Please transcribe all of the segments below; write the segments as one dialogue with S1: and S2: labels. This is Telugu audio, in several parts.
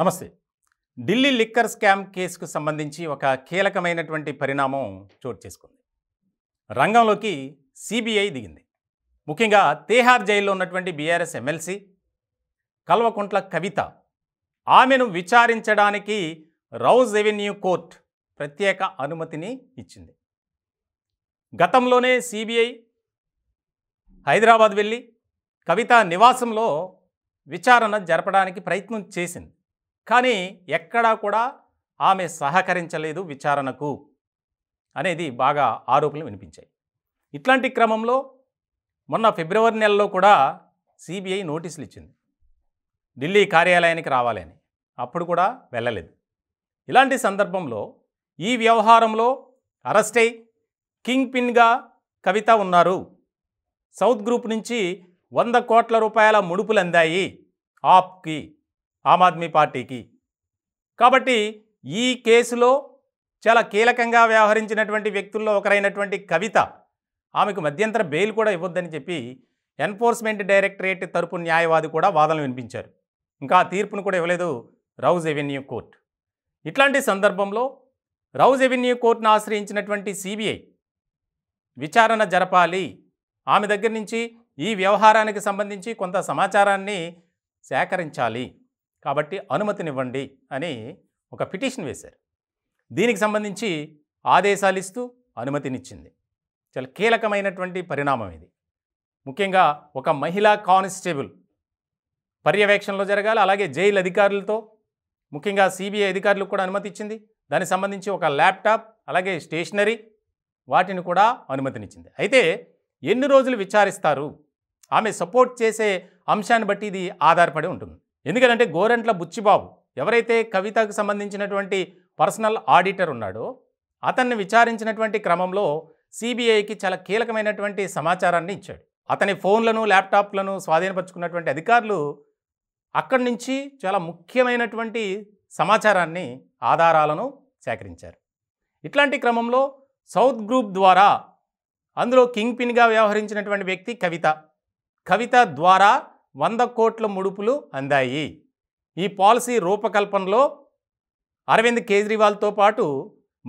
S1: నమస్తే ఢిల్లీ లిక్కర్ స్కామ్ కేసుకు సంబంధించి ఒక కీలకమైనటువంటి పరిణామం చోటు చేసుకుంది రంగంలోకి సిబిఐ దిగింది ముఖ్యంగా తేహార్ జైల్లో ఉన్నటువంటి బీఆర్ఎస్ ఎమ్మెల్సీ కల్వకుంట్ల కవిత ఆమెను విచారించడానికి రౌజ్ రెవెన్యూ కోర్ట్ ప్రత్యేక అనుమతిని ఇచ్చింది గతంలోనే సిబిఐ హైదరాబాద్ వెళ్ళి కవిత నివాసంలో విచారణ జరపడానికి ప్రయత్నం చేసింది కానీ ఎక్కడా కూడా ఆమె సహకరించలేదు విచారణకు అనేది బాగా ఆరోపణలు వినిపించాయి ఇట్లాంటి క్రమంలో మొన్న ఫిబ్రవరి నెలలో కూడా సిబిఐ నోటీసులు ఇచ్చింది ఢిల్లీ కార్యాలయానికి రావాలని అప్పుడు కూడా వెళ్ళలేదు ఇలాంటి సందర్భంలో ఈ వ్యవహారంలో అరెస్ట్ అయి కింగ్ పిన్గా కవిత ఉన్నారు సౌత్ గ్రూప్ నుంచి వంద కోట్ల రూపాయల ముడుపులు అందాయి ఆప్కి ఆమ్ ఆద్మీ పార్టీకి కాబట్టి ఈ కేసులో చాలా కీలకంగా వ్యవహరించినటువంటి వ్యక్తుల్లో ఒకరైనటువంటి కవిత ఆమెకు మధ్యంతర బెయిల్ కూడా ఇవ్వద్దని చెప్పి ఎన్ఫోర్స్మెంట్ డైరెక్టరేట్ తరపు న్యాయవాది కూడా వాదనలు వినిపించారు ఇంకా ఆ తీర్పును కూడా ఇవ్వలేదు రౌజ్ ఎవెన్యూ కోర్టు ఇట్లాంటి సందర్భంలో రౌజ్ ఎవెన్యూ కోర్టును ఆశ్రయించినటువంటి సిబిఐ విచారణ జరపాలి ఆమె దగ్గర నుంచి ఈ వ్యవహారానికి సంబంధించి కొంత సమాచారాన్ని సేకరించాలి కాబట్టి అనుమతినివ్వండి అని ఒక పిటిషన్ వేశారు దీనికి సంబంధించి ఆదేశాలు ఇస్తూ అనుమతినిచ్చింది చాలా కీలకమైనటువంటి పరిణామం ఇది ముఖ్యంగా ఒక మహిళా కానిస్టేబుల్ పర్యవేక్షణలో జరగాలి అలాగే జైలు అధికారులతో ముఖ్యంగా సిబిఐ అధికారులకు కూడా అనుమతి ఇచ్చింది దానికి సంబంధించి ఒక ల్యాప్టాప్ అలాగే స్టేషనరీ వాటిని కూడా అనుమతినిచ్చింది అయితే ఎన్ని రోజులు విచారిస్తారు ఆమె సపోర్ట్ చేసే అంశాన్ని బట్టి ఇది ఆధారపడి ఉంటుంది ఎందుకంటే గోరంట్ల బుచ్చిబాబు ఎవరైతే కవితకు సంబంధించినటువంటి పర్సనల్ ఆడిటర్ ఉన్నాడో అతన్ని విచారించినటువంటి క్రమంలో సిబిఐకి చాలా కీలకమైనటువంటి సమాచారాన్ని ఇచ్చాడు అతని ఫోన్లను ల్యాప్టాప్లను స్వాధీనపరుచుకున్నటువంటి అధికారులు అక్కడి నుంచి చాలా ముఖ్యమైనటువంటి సమాచారాన్ని ఆధారాలను సేకరించారు ఇట్లాంటి క్రమంలో సౌత్ గ్రూప్ ద్వారా అందులో కింగ్ పిన్గా వ్యవహరించినటువంటి వ్యక్తి కవిత కవిత ద్వారా వంద కోట్ల ముడుపులు అందాయి ఈ పాలసీ రూపకల్పనలో అరవింద్ కేజ్రీవాల్తో పాటు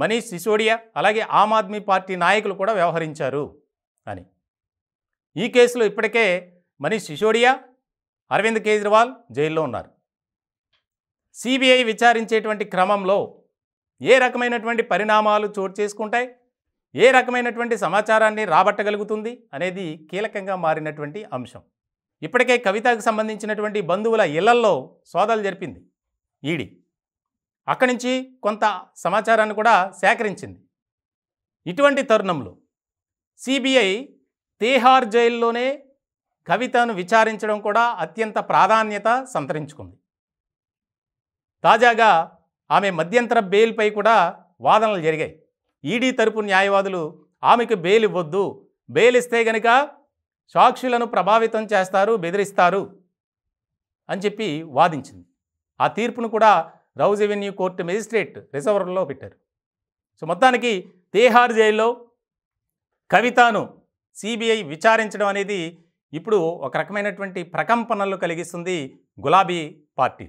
S1: మనీష్ సిసోడియా అలాగే ఆమ్ ఆద్మీ పార్టీ నాయకులు కూడా వ్యవహరించారు అని ఈ కేసులో ఇప్పటికే మనీష్ సిసోడియా అరవింద్ కేజ్రీవాల్ జైల్లో ఉన్నారు సిబిఐ విచారించేటువంటి క్రమంలో ఏ రకమైనటువంటి పరిణామాలు చోటు చేసుకుంటాయి ఏ రకమైనటువంటి సమాచారాన్ని రాబట్టగలుగుతుంది అనేది కీలకంగా మారినటువంటి అంశం ఇప్పటికే కవితకు సంబంధించినటువంటి బంధువుల ఇళ్లల్లో సోదాలు జరిపింది ఈడీ అక్కడి నుంచి కొంత సమాచారాన్ని కూడా సేకరించింది ఇటువంటి తరుణంలో సిబిఐ తేహార్ జైల్లోనే కవితను విచారించడం కూడా అత్యంత ప్రాధాన్యత సంతరించుకుంది తాజాగా ఆమె మధ్యంతర బెయిల్పై కూడా వాదనలు జరిగాయి ఈడీ తరపు న్యాయవాదులు ఆమెకు బెయిల్ ఇవ్వద్దు బెయిల్ ఇస్తే గనుక సాక్షులను ప్రభావితం చేస్తారు బెదిరిస్తారు అని చెప్పి వాదించింది ఆ తీర్పును కూడా రౌజ్ ఎవెన్యూ కోర్టు మెజిస్ట్రేట్ రిజర్వర్లో పెట్టారు సో మొత్తానికి తేహార్ జైల్లో కవితను సిబిఐ విచారించడం అనేది ఇప్పుడు ఒక రకమైనటువంటి ప్రకంపనలు కలిగిస్తుంది గులాబీ పార్టీ